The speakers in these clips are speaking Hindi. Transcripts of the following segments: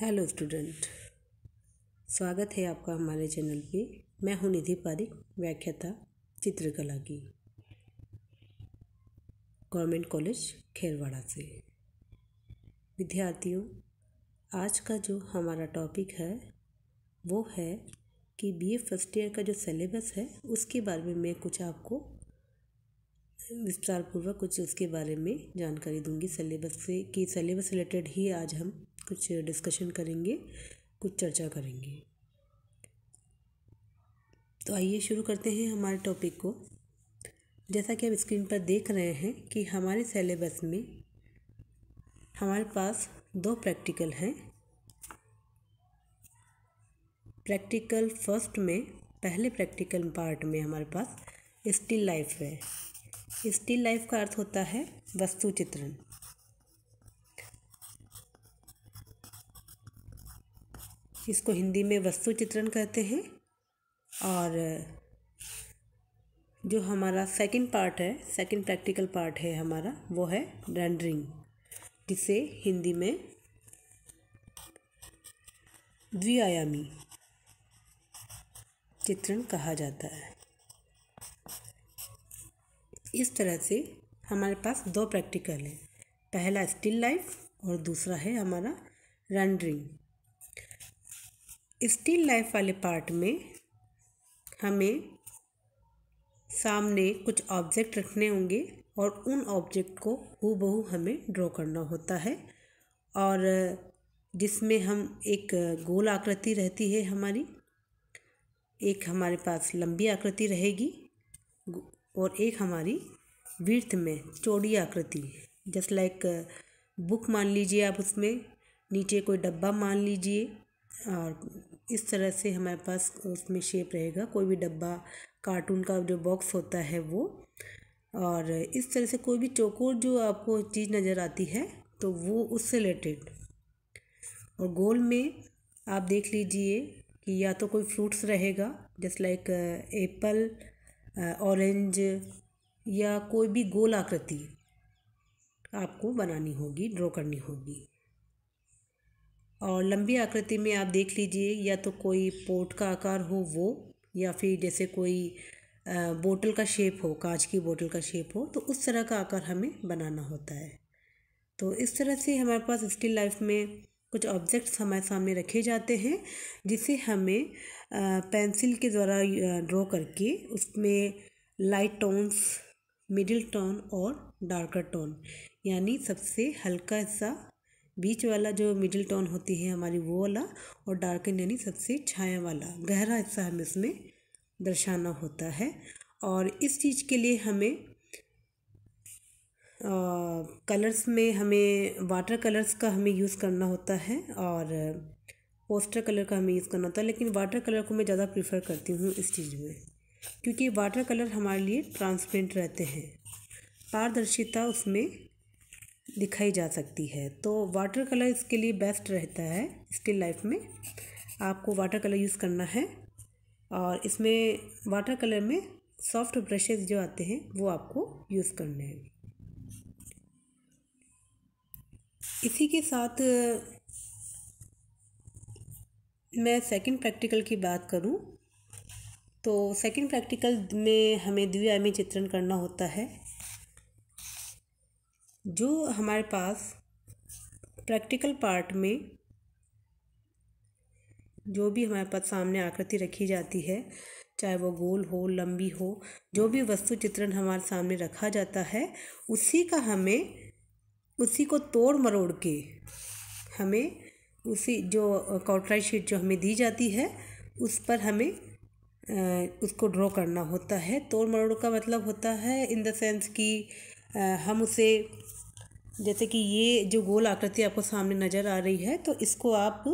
हेलो स्टूडेंट स्वागत है आपका हमारे चैनल पे मैं हूँ निधि पारिक व्याख्याता चित्रकला की गवर्नमेंट कॉलेज खेरवाड़ा से विद्यार्थियों आज का जो हमारा टॉपिक है वो है कि बीए फर्स्ट ईयर का जो सिलेबस है उसके बारे में मैं कुछ आपको विस्तारपूर्वक कुछ उसके बारे में जानकारी दूंगी सिलेबस से कि सिलेबस रिलेटेड ही आज हम कुछ डिस्कशन करेंगे कुछ चर्चा करेंगे तो आइए शुरू करते हैं हमारे टॉपिक को जैसा कि आप स्क्रीन पर देख रहे हैं कि हमारे सिलेबस में हमारे पास दो प्रैक्टिकल हैं प्रैक्टिकल फर्स्ट में पहले प्रैक्टिकल पार्ट में हमारे पास स्टिल लाइफ है स्टिल लाइफ का अर्थ होता है वस्तु चित्रण इसको हिंदी में वस्तु चित्रण कहते हैं और जो हमारा सेकंड पार्ट है सेकंड प्रैक्टिकल पार्ट है हमारा वो है रेंडरिंग जिसे हिंदी में द्विआयामी चित्रण कहा जाता है इस तरह से हमारे पास दो प्रैक्टिकल हैं पहला स्टिल लाइफ और दूसरा है हमारा रेंडरिंग स्टिल लाइफ वाले पार्ट में हमें सामने कुछ ऑब्जेक्ट रखने होंगे और उन ऑब्जेक्ट को हूबहू हमें ड्रॉ करना होता है और जिसमें हम एक गोल आकृति रहती है हमारी एक हमारे पास लंबी आकृति रहेगी और एक हमारी वीर्थ में चौड़ी आकृति जस्ट लाइक बुक मान लीजिए आप उसमें नीचे कोई डब्बा मान लीजिए और इस तरह से हमारे पास उसमें शेप रहेगा कोई भी डब्बा कार्टून का जो बॉक्स होता है वो और इस तरह से कोई भी चौकोर जो आपको चीज़ नज़र आती है तो वो उससे रिलेटेड और गोल में आप देख लीजिए कि या तो कोई फ्रूट्स रहेगा जस्ट लाइक एप्पल ऑरेंज या कोई भी गोल आकृति आपको बनानी होगी ड्रॉ करनी होगी और लंबी आकृति में आप देख लीजिए या तो कोई पोट का आकार हो वो या फिर जैसे कोई बोतल का शेप हो कांच की बोतल का शेप हो तो उस तरह का आकार हमें बनाना होता है तो इस तरह से हमारे पास स्टिल लाइफ में कुछ ऑब्जेक्ट्स हमारे सामने रखे जाते हैं जिसे हमें पेंसिल के द्वारा ड्रॉ करके उसमें लाइट टोन्स मिडिल टोन और डार्कर टोन यानी सबसे हल्का हिस्सा बीच वाला जो मिडिल टोन होती है हमारी वो वाला और डार्कन यानी सबसे छाया वाला गहरा हिस्सा हमें इसमें दर्शाना होता है और इस चीज़ के लिए हमें कलर्स में हमें वाटर कलर्स का हमें यूज़ करना होता है और पोस्टर कलर का हमें यूज़ करना होता है लेकिन वाटर कलर को मैं ज़्यादा प्रीफर करती हूँ इस चीज़ में क्योंकि वाटर कलर हमारे लिए ट्रांसपेरेंट रहते हैं पारदर्शिता उसमें दिखाई जा सकती है तो वाटर कलर इसके लिए बेस्ट रहता है स्टिल लाइफ में आपको वाटर कलर यूज़ करना है और इसमें वाटर कलर में सॉफ्ट ब्रशेज जो आते हैं वो आपको यूज़ करने हैं इसी के साथ मैं सेकंड प्रैक्टिकल की बात करूं तो सेकंड प्रैक्टिकल में हमें आयामी e चित्रण करना होता है जो हमारे पास प्रैक्टिकल पार्ट में जो भी हमारे पास सामने आकृति रखी जाती है चाहे वो गोल हो लंबी हो जो भी वस्तु चित्रण हमारे सामने रखा जाता है उसी का हमें उसी को तोड़ मरोड़ के हमें उसी जो कॉटराइज शीट जो हमें दी जाती है उस पर हमें उसको ड्रॉ करना होता है तोड़ मरोड़ का मतलब होता है इन द सेंस कि हम उसे जैसे कि ये जो गोल आकृति आपको सामने नज़र आ रही है तो इसको आप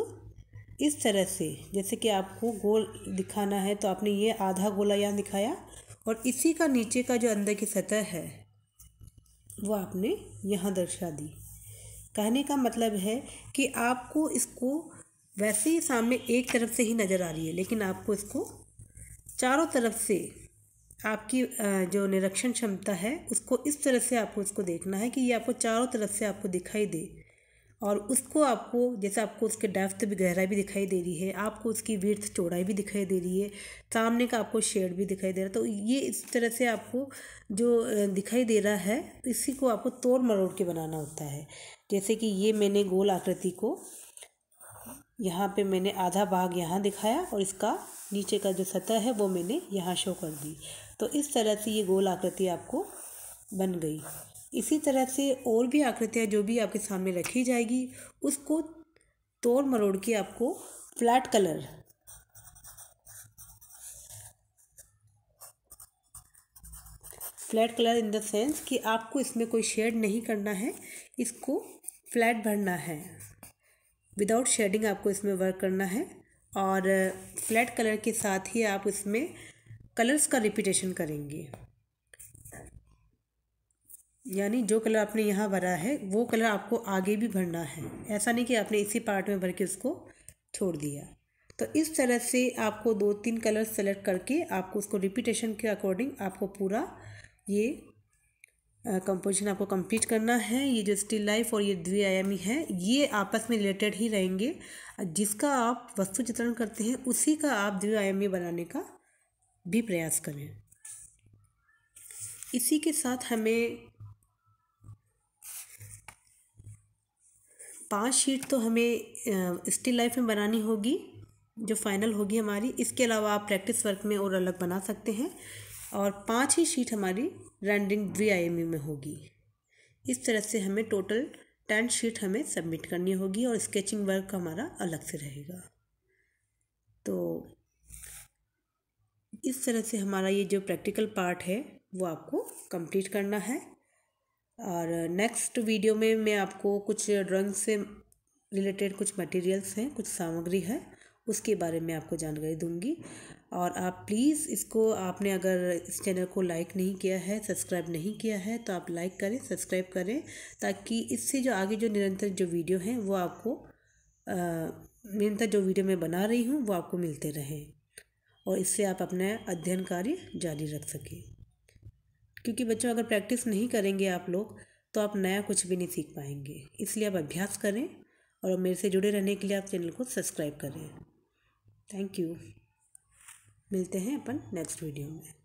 इस तरह से जैसे कि आपको गोल दिखाना है तो आपने ये आधा गोला यहाँ दिखाया और इसी का नीचे का जो अंदर की सतह है वो आपने यहाँ दर्शा दी कहने का मतलब है कि आपको इसको वैसे ही सामने एक तरफ से ही नज़र आ रही है लेकिन आपको इसको चारों तरफ से आपकी जो निरीक्षण क्षमता है उसको इस तरह से आपको उसको देखना है कि ये आपको चारों तरफ से आपको दिखाई दे और उसको आपको जैसे आपको उसके डेफ्थ भी गहराई भी दिखाई दे रही है आपको उसकी वीर्थ चौड़ाई भी दिखाई दे रही है सामने का आपको शेड भी दिखाई दे रहा है तो ये इस तरह से आपको जो दिखाई दे रहा है इसी को आपको तोड़ मरोड़ के बनाना होता है जैसे कि ये मैंने गोल आकृति को यहाँ पे मैंने आधा भाग यहाँ दिखाया और इसका नीचे का जो सतह है वो मैंने यहाँ शो कर दी तो इस तरह से ये गोल आकृति आपको बन गई इसी तरह से और भी आकृतियाँ जो भी आपके सामने रखी जाएगी उसको तोड़ मरोड़ के आपको flat colour flat colour in the sense कि आपको इसमें कोई शेड नहीं करना है इसको फ्लैट भरना है विदाउट शेडिंग आपको इसमें वर्क करना है और फ्लैट uh, कलर के साथ ही आप इसमें कलर्स का रिपीटेशन करेंगे यानी जो कलर आपने यहाँ भरा है वो कलर आपको आगे भी भरना है ऐसा नहीं कि आपने इसी पार्ट में भर के उसको छोड़ दिया तो इस तरह से आपको दो तीन कलर सेलेक्ट करके आपको उसको रिपीटेशन के अकॉर्डिंग आपको पूरा ये कंपोजिशन आपको कंप्लीट करना है ये जो स्टिल लाइफ और ये द्विआयामी है ये आपस में रिलेटेड ही रहेंगे जिसका आप वस्तु चित्रण करते हैं उसी का आप द्विआयामी बनाने का भी प्रयास करें इसी के साथ हमें पांच शीट तो हमें स्टिल लाइफ में बनानी होगी जो फाइनल होगी हमारी इसके अलावा आप प्रैक्टिस वर्क में और अलग बना सकते हैं और पाँच ही शीट हमारी रैंडिंग वी आई एम ई में होगी इस तरह से हमें टोटल टेन शीट हमें सबमिट करनी होगी और स्केचिंग वर्क हमारा अलग से रहेगा तो इस तरह से हमारा ये जो प्रैक्टिकल पार्ट है वो आपको कंप्लीट करना है और नेक्स्ट वीडियो में मैं आपको कुछ ड्राइंग से रिलेटेड कुछ मटेरियल्स हैं कुछ सामग्री है उसके बारे में आपको जानकारी दूंगी और आप प्लीज़ इसको आपने अगर इस चैनल को लाइक नहीं किया है सब्सक्राइब नहीं किया है तो आप लाइक करें सब्सक्राइब करें ताकि इससे जो आगे जो निरंतर जो वीडियो हैं वो आपको निरंतर जो वीडियो मैं बना रही हूँ वो आपको मिलते रहें और इससे आप अपना अध्ययन कार्य जारी रख सकें क्योंकि बच्चों अगर प्रैक्टिस नहीं करेंगे आप लोग तो आप नया कुछ भी नहीं सीख पाएंगे इसलिए आप अभ्यास करें और मेरे से जुड़े रहने के लिए आप चैनल को सब्सक्राइब करें थैंक यू मिलते हैं अपन नेक्स्ट वीडियो में